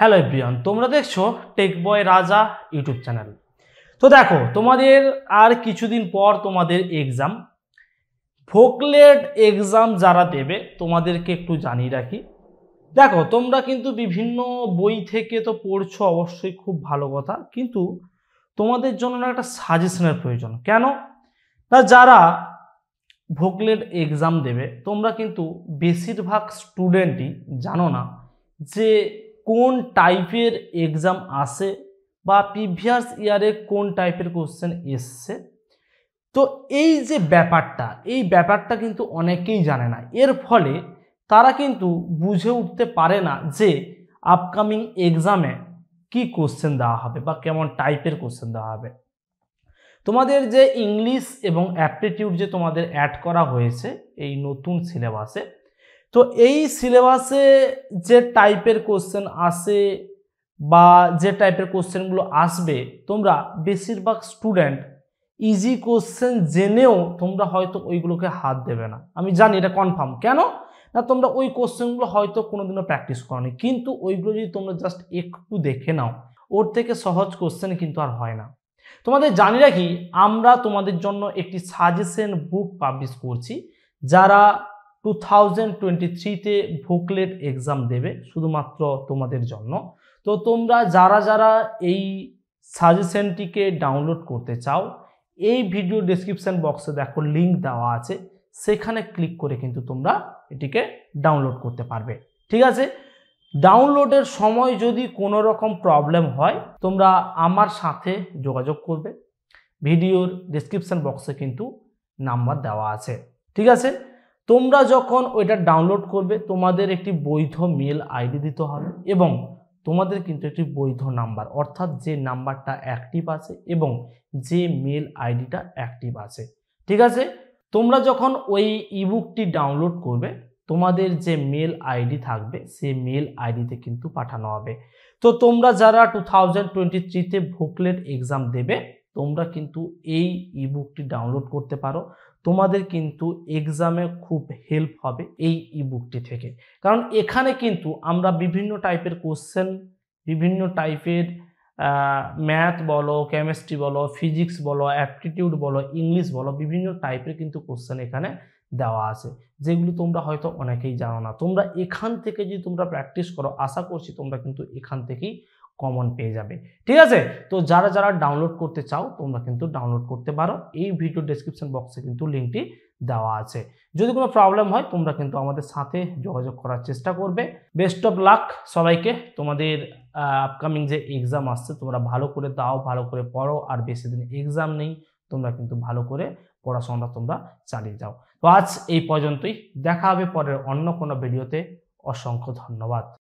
hello everyone তোমরা দেখছো take বয় রাজা ইউটিউব চ্যানেল তো দেখো তোমাদের আর কিছুদিন পর তোমাদের এক্সাম ফোকলেট এক্সাম যারা দেবে তোমাদেরকে একটু জানিয়ে রাখি দেখো তোমরা কিন্তু বিভিন্ন বই থেকে তো পড়ছো অবশ্যই খুব ভালো কথা কিন্তু তোমাদের জন্য না একটা সাজেশনের প্রয়োজন কেন না যারা ভোকলেট এক্সাম দেবে তোমরা কিন্তু বেশিরভাগ স্টুডেন্টই জানো না যে কোন টাইপের এক্সাম আসে বা প্রিভিয়াস ইয়ারে কোন টাইপের কোশ্চেন এসছে তো এই যে ব্যাপারটা এই ব্যাপারটা কিন্তু অনেকেই জানে না এর ফলে তারা কিন্তু বুঝে উঠতে পারে না যে আপকামিং এক্সামে কি কোশ্চেন দেওয়া হবে বা কেমন টাইপের কোশ্চেন দেওয়া হবে তোমাদের যে ইংলিশ এবং অ্যাপটিটিউড যে তোমাদের অ্যাড করা হয়েছে এই নতুন সিলেবাসে তো এই সিলেবাসে যে টাইপের কোশ্চেন আসে বা যে টাইপের কোশ্চেনগুলো আসবে তোমরা বেশিরভাগ স্টুডেন্ট ইজি কোশ্চেন জেনেও তোমরা হয়তো ওইগুলোকে হাত দেবে না আমি জানি এটা কনফার্ম কেন না তোমরা ওই কোশ্চেনগুলো হয়তো কোনোদিনও প্র্যাকটিস করনি কিন্তু ওইগুলো যদি তোমরা জাস্ট একটু দেখে নাও ওর থেকে সহজ কোশ্চেন কিন্তু আর হয় না তোমাদের জানি রাখি আমরা তোমাদের জন্য একটি সাজেশন বুক পাবলিশ করছি যারা টু থাউজেন্ড টোয়েন্টি থ্রিতে ভোকলেট এক্সাম দেবে শুধুমাত্র তোমাদের জন্য তো তোমরা যারা যারা এই সাজেশনটিকে ডাউনলোড করতে চাও এই ভিডিও ডিসক্রিপশান বক্সে দেখো লিঙ্ক দেওয়া আছে সেখানে ক্লিক করে কিন্তু তোমরা এটিকে ডাউনলোড করতে পারবে ঠিক আছে ডাউনলোডের সময় যদি কোনো রকম প্রবলেম হয় তোমরা আমার সাথে যোগাযোগ করবে ভিডিওর ডিসক্রিপশান বক্সে কিন্তু নাম্বার দেওয়া আছে ঠিক আছে তোমরা যখন ওইটা ডাউনলোড করবে তোমাদের একটি বৈধ মেল আইডি দিতে হবে এবং তোমাদের কিন্তু একটি বৈধ নাম্বার অর্থাৎ যে নাম্বারটা অ্যাক্টিভ আছে এবং যে মেল আইডিটা অ্যাক্টিভ আছে ঠিক আছে তোমরা যখন ওই ইবুকটি ডাউনলোড করবে তোমাদের যে মেল আইডি থাকবে সেই মেল আইডিতে কিন্তু পাঠানো হবে তো তোমরা যারা টু থাউজেন্ড টোয়েন্টি থ্রিতে ভোকলেট এক্সাম দেবে তোমরা কিন্তু এই ইবুকটি ডাউনলোড করতে পারো তোমাদের কিন্তু এক্সামে খুব হেল্প হবে এই ইবুকটি থেকে কারণ এখানে কিন্তু আমরা বিভিন্ন টাইপের কোশ্চেন বিভিন্ন টাইপের ম্যাথ বলো কেমিস্ট্রি বলো ফিজিক্স বলো অ্যাপটিটিউড বলো ইংলিশ বলো বিভিন্ন টাইপের কিন্তু কোশ্চেন এখানে দেওয়া আছে যেগুলো তোমরা হয়তো অনেকেই জানো না তোমরা এখান থেকে যদি তোমরা প্র্যাকটিস করো আশা করছি তোমরা কিন্তু এখান থেকেই কমন পেয়ে যাবে ঠিক আছে তো যারা যারা ডাউনলোড করতে চাও তোমরা কিন্তু ডাউনলোড করতে পারো এই ভিডিও ডেসক্রিপশন বক্সে কিন্তু লিঙ্কটি দেওয়া আছে যদি কোনো প্রবলেম হয় তোমরা কিন্তু আমাদের সাথে যোগাযোগ করার চেষ্টা করবে বেস্ট অফ লাক সবাইকে তোমাদের আপকামিং যে এক্সাম আসছে তোমরা ভালো করে দাও ভালো করে পড়ো আর বেশি দিন এক্সাম নেই তোমরা কিন্তু ভালো করে পড়াশোনাটা তোমরা চালিয়ে যাও তো আজ এই পর্যন্তই দেখা হবে পরের অন্য কোনো ভিডিওতে অসংখ্য ধন্যবাদ